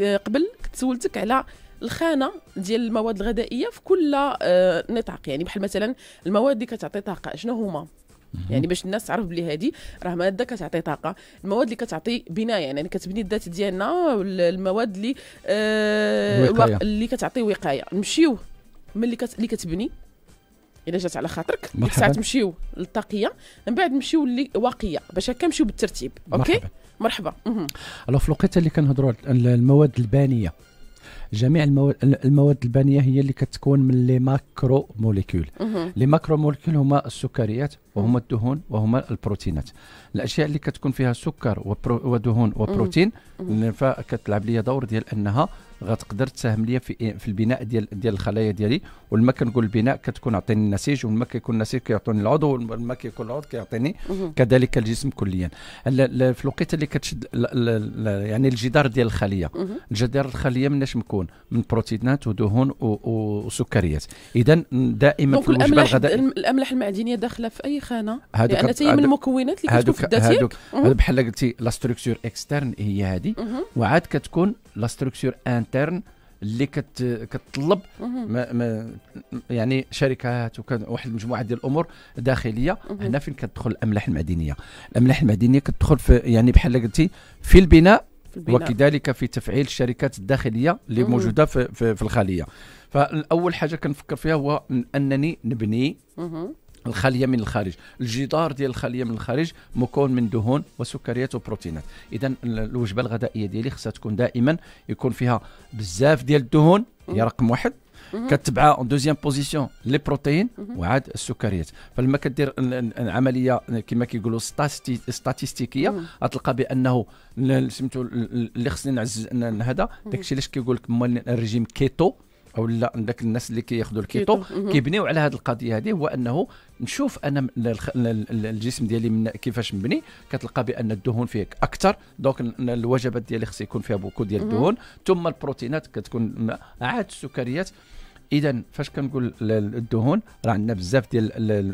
قبل كنت سولتك على الخانه ديال المواد الغذائيه في كل آه، نطاق يعني بحال مثلا المواد اللي كتعطي طاقه شنو هما يعني باش الناس تعرف بلي هذه راه ماده كتعطي طاقه المواد اللي كتعطي بناء يعني كتبني الذات ديالنا المواد اللي آه اللي كتعطي وقايه نمشيو من اللي كتبني الا جات على خاطرك ديك الساعه تمشيو للطاقيه من بعد نمشيو للواقيه باش هكا نمشيو بالترتيب اوكي مرحبا الو في الوقيته اللي كنهضروا على المواد البانيه جميع المواد, البنيه هي اللي كتكون من لي ماكرو موليكول لي ماكرو موليكول هما السكريات وهما الدهون وهما البروتينات الاشياء اللي كتكون فيها سكر ودهون وبروتين فكتلعب لي دور ديال انها غتقدر تساهم ليا في إيه، في البناء ديال ديال الخلايا ديالي ولما كنقول البناء كتكون عطيني النسيج ولما كيكون النسيج كيعطوني العضو ولما كيكون العضو كيعطيني كذلك الجسم كليا في الوقيته اللي كتشد يعني الجدار ديال الخليه الجدار الخليه مناش مكون مكون من بروتينات ودهون وسكريات اذا دائما في الوجبه الغذائيه الاملاح المعدنيه داخله في اي خانه لان هي من المكونات اللي كتكون في الداتير هادوك بحال قلتي لا ستركتور اكسترن هي هذه وعاد كتكون لا ستركتور انترن اللي كت كتطلب ما ما يعني شركات وواحد المجموعه ديال الامور داخليه هنا فين كتدخل الاملاح المعدنيه الاملاح المعدنيه كتدخل في يعني بحال قلتي في البناء في البناء وكذلك في تفعيل الشركات الداخليه اللي مم. موجوده في, في, في الخليه فاول حاجه كنفكر فيها هو انني نبني مم. الخليه من الخارج الجدار ديال الخليه من الخارج مكون من دهون وسكريات وبروتينات اذا الوجبه الغذائيه ديالي خصها تكون دائما يكون فيها بزاف ديال الدهون هي رقم واحد كتبعها اون دوزيام بوزيسيون لي بروتين وعاد السكريات فلما كدير عمليه كما كيقولوا ستاتيستيكيه غتلقى بانه سميتو اللي خصني نعزز هذا داكشي علاش كيقول لك الرجيم كيتو او لا داك الناس اللي كياخذوا الكيتو كيبنيو على هذه القضيه هذه هو انه نشوف انا الجسم ديالي من كيفاش مبني كتلقى بان الدهون فيه اكثر دونك الوجبات ديالي خص يكون فيها بوكو ديال الدهون ثم البروتينات كتكون عاد السكريات اذا فاش كنقول الدهون راه عندنا بزاف ديال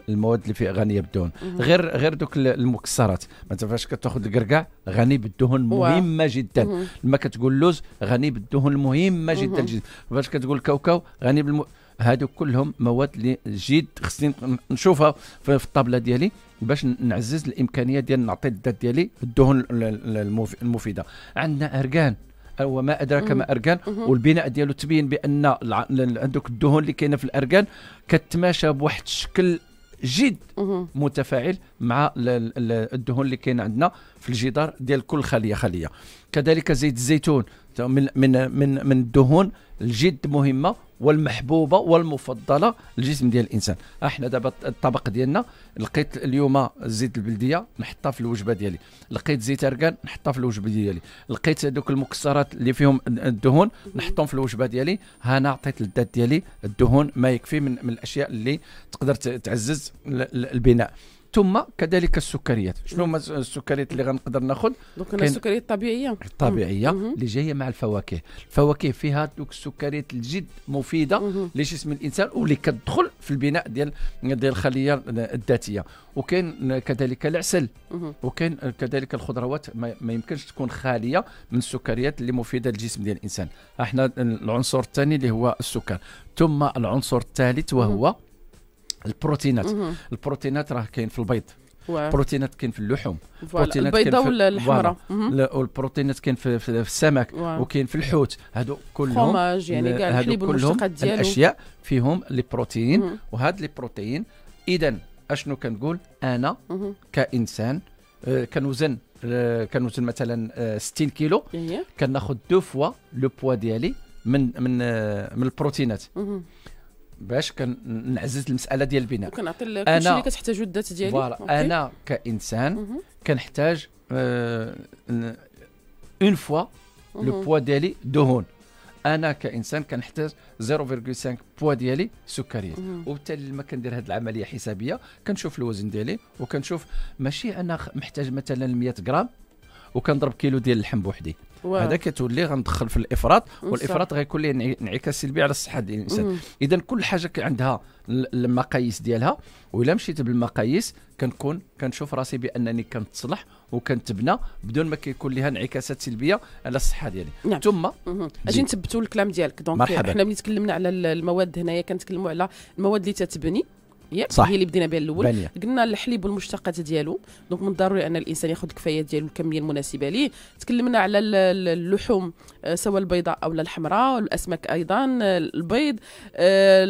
المواد اللي فيها غنيه بالدهون غير غير دوك المكسرات مثلا فاش كتاخذ القرقع غني بالدهون مهمه جدا لما كتقول اللوز غني بالدهون مهمه جدا جدا فاش كتقول الكاوكاو غني بالم... هادو كلهم مواد اللي جد خصني نشوفها في الطابله ديالي باش نعزز الامكانيه ديال نعطي الذات ديالي الدهون المفيده عندنا اركان وما ادراك ما اركان والبناء ديالو تبين بان عندك الدهون اللي كاينه في الاركان كتماشى بواحد الشكل جد متفاعل مع الدهون اللي كاين عندنا في الجدار ديال كل خليه خليه كذلك زيت الزيتون من من من الدهون الجد مهمه والمحبوبه والمفضله للجسم ديال الانسان احنا دابا الطبق ديالنا لقيت اليوم زيت البلديه نحطها في الوجبه ديالي لقيت زيت ارغان نحطها في الوجبه ديالي لقيت هذوك المكسرات اللي فيهم الدهون نحطهم في الوجبه ديالي هنا عطيت للذات ديالي الدهون ما يكفي من, من الاشياء اللي تقدر تعزز البناء ثم كذلك السكريات شنو هما السكريات اللي غنقدر ناخذ دوك السكريات الطبيعيه الطبيعيه اللي أمم. جايه مع الفواكه الفواكه فيها دوك السكريات الجد مفيده أمم. لجسم الانسان واللي كتدخل في البناء ديال ديال الخليه الذاتيه وكاين كذلك العسل أمم. وكاين كذلك الخضروات ما يمكنش تكون خاليه من السكريات اللي مفيده للجسم ديال الانسان احنا العنصر الثاني اللي هو السكر ثم العنصر الثالث وهو البروتينات مم. البروتينات راه كاين في البيض البروتينات كاين في اللحوم البروتينات البيضاء ولا الحمراء والبروتينات كاين في, في السمك وكاين في الحوت هادو كلهم يعني كاع الحليب والمشتقات ديالو الاشياء فيهم لي بروتين وهاد لي بروتين اذا اشنو كنقول انا كانسان آه، كنوزن آه، كنوزن مثلا 60 آه، كيلو إيه. كناخذ دو فوا لو بوا ديالي من من من البروتينات باش كنعزز المساله ديال البناء وكنعطي كلشي اللي كتحتاجو الذات ديالي فوالا انا كانسان كنحتاج اون فوا لو بوا ديالي دهون انا كانسان كنحتاج 0.5 بوا ديالي سكريات وبالتالي لما كندير هذه العمليه حسابيه كنشوف الوزن ديالي وكنشوف ماشي انا محتاج مثلا 100 غرام وكنضرب كيلو ديال اللحم بوحدي هذا كتولي غندخل في الافراط والافراط غيكون ليه انعكاس سلبي على الصحه ديال الانسان اذا كل حاجه عندها المقاييس ديالها وإلا مشيت بالمقاييس كنكون كنشوف راسي بانني كنتصلح وكنتبنى بدون ما كيكون لها انعكاسات سلبيه على الصحه ديالي نعم. ثم اجي نثبتوا الكلام ديالك دونك مرحبا. حنا ملي تكلمنا على المواد هنايا كنتكلموا على المواد اللي تتبني ياك هي اللي بدينا بها الاول قلنا الحليب والمشتقات ديالو دونك من الضروري ان الانسان ياخذ الكفايات ديالو الكميه المناسبه ليه تكلمنا على اللحوم آه، سواء البيضاء او الحمراء والاسماك ايضا آه، البيض آه،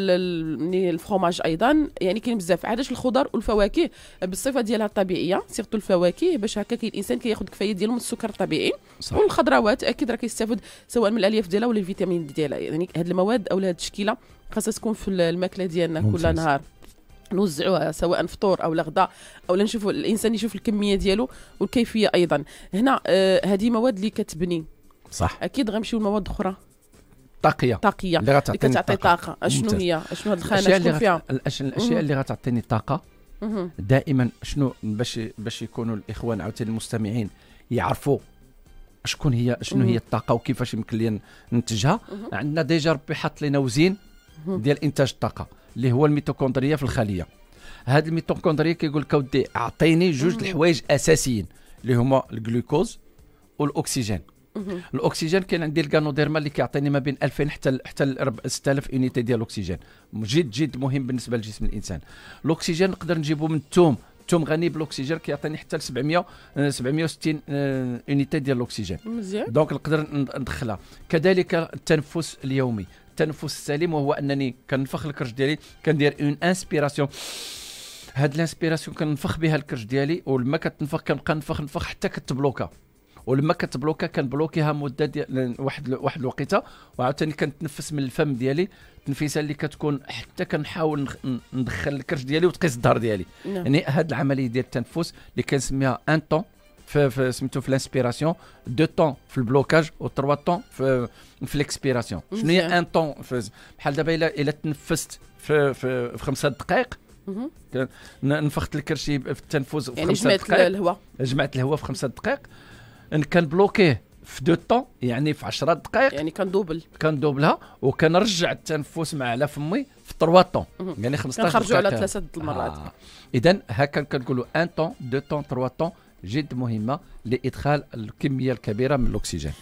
يعني الفرomage ايضا يعني كاين بزاف عادش الخضر والفواكه بالصفه ديالها الطبيعيه سيرتو الفواكه باش هكا الانسان كياخذ كفايه ديالو من السكر الطبيعي صح. والخضروات اكيد راه كيستافد سواء من الالياف ديالها ولا الفيتامين ديالها يعني هاد المواد او هاد التشكيله خاصها تكون في الماكله ديالنا كل نهار نوزعوها سواء فطور او غداء او نشوفوا الانسان يشوف الكميه ديالو والكيفيه ايضا هنا آه، هذه آه مواد اللي كتبني صح اكيد غنمشيو لمواد اخرى طاقيه طاقيه اللي غتعطيني طاقه, طاقة. شنو هي شنو هاد الخانه شكون فيها الاشياء اللي غتعطيني طاقه دائما شنو باش باش يكونوا الاخوان عاوتاني المستمعين يعرفوا شكون هي شنو هي الطاقه وكيفاش يمكن لي ننتجها عندنا ديجا ربي حط لنا وزين ديال انتاج الطاقه اللي هو الميتوكوندريا في الخليه هاد الميتوكوندريا كيقول لك اودي اعطيني جوج الحوايج اساسيين اللي هما الجلوكوز والاكسجين الاكسجين كاين عندي الكانوديرما اللي كيعطيني ما بين 2000 حتى حتى 6000 يونيتي ديال الاكسجين جد جد مهم بالنسبه لجسم الانسان الاكسجين نقدر نجيبو من الثوم الثوم غني بالاكسجين كيعطيني حتى 700 760 آه، آه، يونيتي ديال الاكسجين مزيان دونك نقدر ندخلها كذلك التنفس اليومي التنفس السليم وهو انني كنفخ الكرش ديالي كندير اون انسبيراسيون هاد الانسبيراسيون كنفخ بها الكرش ديالي ولما كتنفخ كنبقى نفخ نفخ حتى كتبلوكا ولما كتبلوكا كنبلوكيها مده ديال واحد واحد الوقيته وعاوتاني كنتنفس من الفم ديالي التنفيسه اللي كتكون حتى كنحاول ندخل الكرش ديالي وتقيس الظهر ديالي نعم. يعني هاد العمليه ديال التنفس اللي كنسميها ان طون في في سميتو في لانسبيراسيون دو طون في البلوكاج و تروا طون في في ليكسبيراسيون شنو هي ان طون بحال دابا الا الا تنفست في في, في خمسه دقائق نفخت الكرشي في التنفس في يعني خمسه دقائق جمعت الهواء جمعت الهواء في خمسه دقائق كنبلوكيه في دو طون يعني في 10 دقائق يعني كندوبل كندوبلها وكنرجع التنفس مع على فمي في 3 طون يعني 15 دقيقه كنخرجوا على ثلاثه المرات آه. اذا هكا كنقولوا ان طون دو طون 3 طون جد مهمه لادخال الكميه الكبيره من الاكسجين